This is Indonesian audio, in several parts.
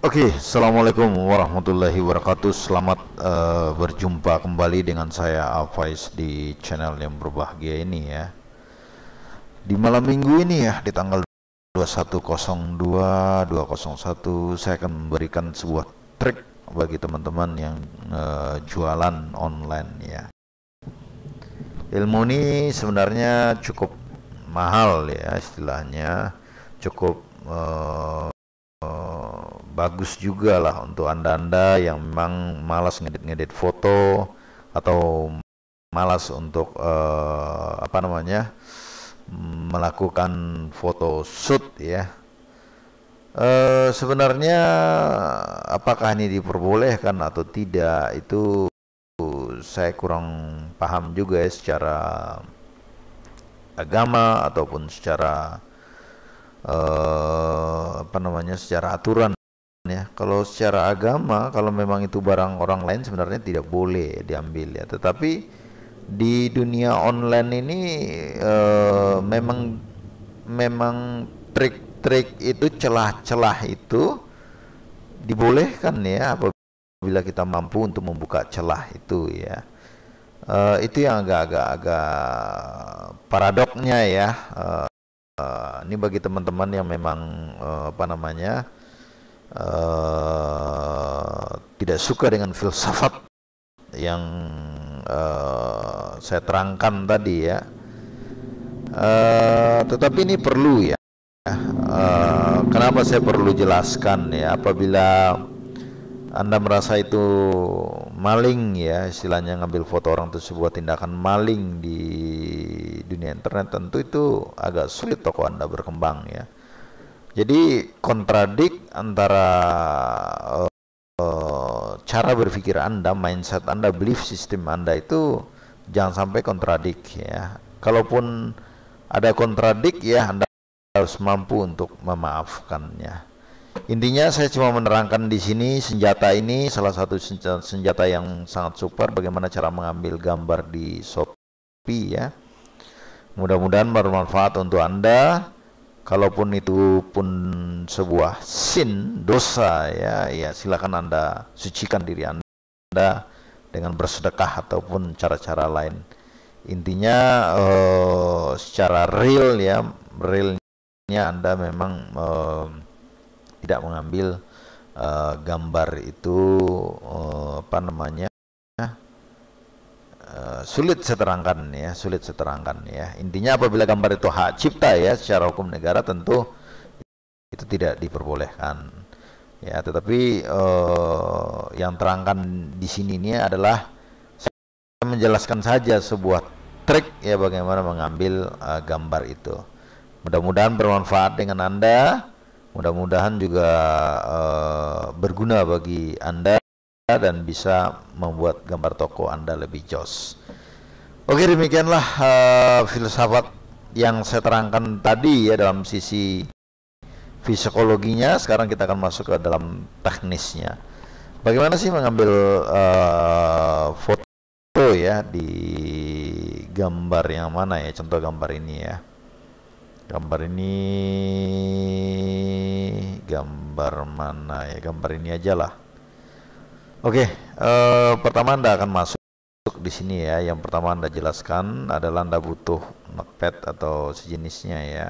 Oke, okay, assalamualaikum warahmatullahi wabarakatuh. Selamat uh, berjumpa kembali dengan saya Avais di channel yang berbahagia ini ya. Di malam minggu ini ya, di tanggal 2102 satu, saya akan memberikan sebuah trik bagi teman-teman yang uh, jualan online ya. Ilmu ini sebenarnya cukup mahal ya istilahnya, cukup uh, bagus juga lah untuk anda-anda yang memang malas ngedit-ngedit foto atau malas untuk uh, apa namanya melakukan foto shoot ya uh, sebenarnya apakah ini diperbolehkan atau tidak itu saya kurang paham juga ya secara agama ataupun secara uh, apa namanya secara aturan ya kalau secara agama kalau memang itu barang orang lain sebenarnya tidak boleh diambil ya tetapi di dunia online ini uh, memang memang trik-trik itu celah-celah itu dibolehkan ya apabila kita mampu untuk membuka celah itu ya uh, itu yang agak-agak paradoknya ya uh, uh, ini bagi teman-teman yang memang uh, apa namanya Eh, tidak suka dengan filsafat yang uh, saya terangkan tadi ya. Uh, tetapi ini perlu ya. Uh, kenapa saya perlu jelaskan ya? Apabila anda merasa itu maling ya, istilahnya ngambil foto orang itu sebuah tindakan maling di dunia internet, tentu itu agak sulit toko Anda berkembang ya. Jadi kontradik antara uh, cara berpikir Anda, mindset Anda, belief system Anda itu jangan sampai kontradik ya. Kalaupun ada kontradik ya Anda harus mampu untuk memaafkannya. Intinya saya cuma menerangkan di sini senjata ini salah satu senjata yang sangat super bagaimana cara mengambil gambar di Shopee ya. Mudah-mudahan bermanfaat untuk Anda kalaupun itu pun sebuah sin dosa ya ya silakan anda sucikan diri anda dengan bersedekah ataupun cara-cara lain intinya uh, secara real ya realnya anda memang uh, tidak mengambil uh, gambar itu uh, apa namanya Eh, sulit seterangkan ya, sulit seterangkan ya. Intinya apabila gambar itu hak cipta ya secara hukum negara tentu itu tidak diperbolehkan. Ya, tetapi uh, yang terangkan di sini ini adalah saya menjelaskan saja sebuah trik ya bagaimana mengambil uh, gambar itu. Mudah-mudahan bermanfaat dengan Anda. Mudah-mudahan juga uh, berguna bagi Anda dan bisa membuat gambar toko Anda lebih jos. Oke, demikianlah uh, filsafat yang saya terangkan tadi ya dalam sisi psikologinya. Sekarang kita akan masuk ke dalam teknisnya. Bagaimana sih mengambil uh, foto ya di gambar yang mana ya? Contoh gambar ini ya. Gambar ini gambar mana ya? Gambar ini aja lah Oke, okay, uh, eh, pertama Anda akan masuk di sini ya. Yang pertama Anda jelaskan adalah Anda butuh notepad atau sejenisnya ya.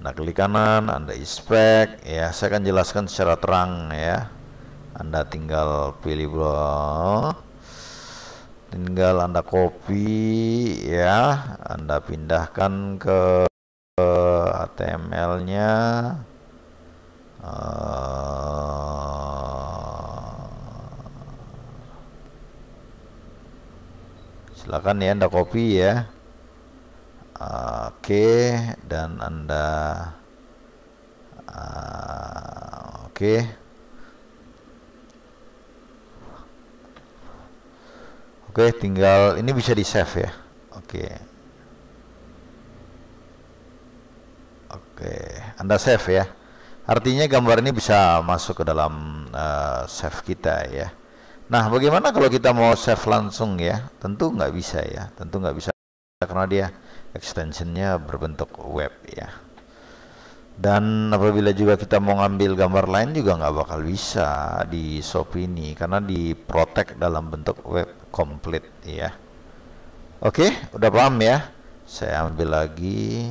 Anda klik kanan, Anda inspect ya. Saya akan jelaskan secara terang ya. Anda tinggal pilih bro. Tinggal Anda copy ya. Anda pindahkan ke, ke eh, HTML-nya. Uh, silakan ya anda copy ya oke ah, dan anda ah, oke oke tinggal ini bisa di save ya oke oke anda save ya artinya gambar ini bisa masuk ke dalam uh, save kita ya Nah, bagaimana kalau kita mau save langsung ya? Tentu nggak bisa ya, tentu nggak bisa karena dia extensionnya berbentuk web ya. Dan apabila juga kita mau ngambil gambar lain juga nggak bakal bisa di shop ini karena di protect dalam bentuk web komplit ya. Oke, udah paham ya? Saya ambil lagi.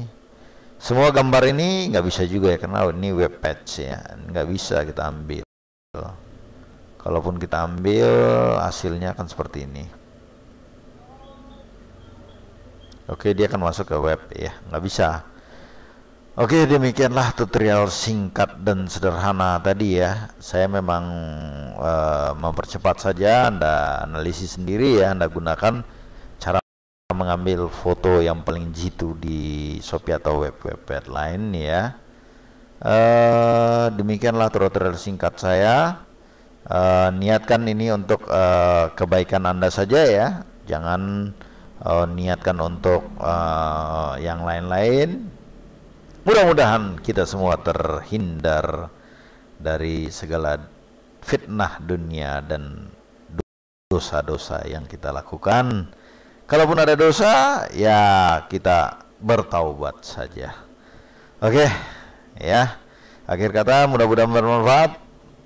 Semua gambar ini nggak bisa juga ya karena ini web patch ya, nggak bisa kita ambil kalaupun kita ambil hasilnya akan seperti ini oke dia akan masuk ke web ya nggak bisa Oke demikianlah tutorial singkat dan sederhana tadi ya Saya memang e, mempercepat saja Anda analisis sendiri ya Anda gunakan cara mengambil foto yang paling jitu di Shopee atau web-web lain ya e, Demikianlah tutorial singkat saya uh, niatkan ini untuk uh, kebaikan Anda saja ya. Jangan uh, niatkan untuk uh, yang lain-lain. Mudah-mudahan kita semua terhindar dari segala fitnah dunia dan dosa-dosa yang kita lakukan. Kalaupun ada dosa, ya kita bertaubat saja. Oke, okay, ya. Akhir kata mudah-mudahan bermanfaat